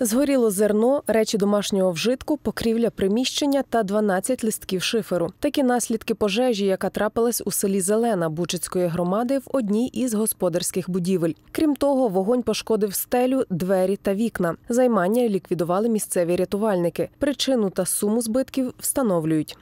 Згоріло зерно, речі домашнього вжитку, покрівля приміщення та 12 листків шиферу. Такі наслідки пожежі, яка трапилась у селі Зелена Бучицької громади в одній із господарських будівель. Крім того, вогонь пошкодив стелю, двері та вікна. Займання ліквідували місцеві рятувальники. Причину та суму збитків встановлюють.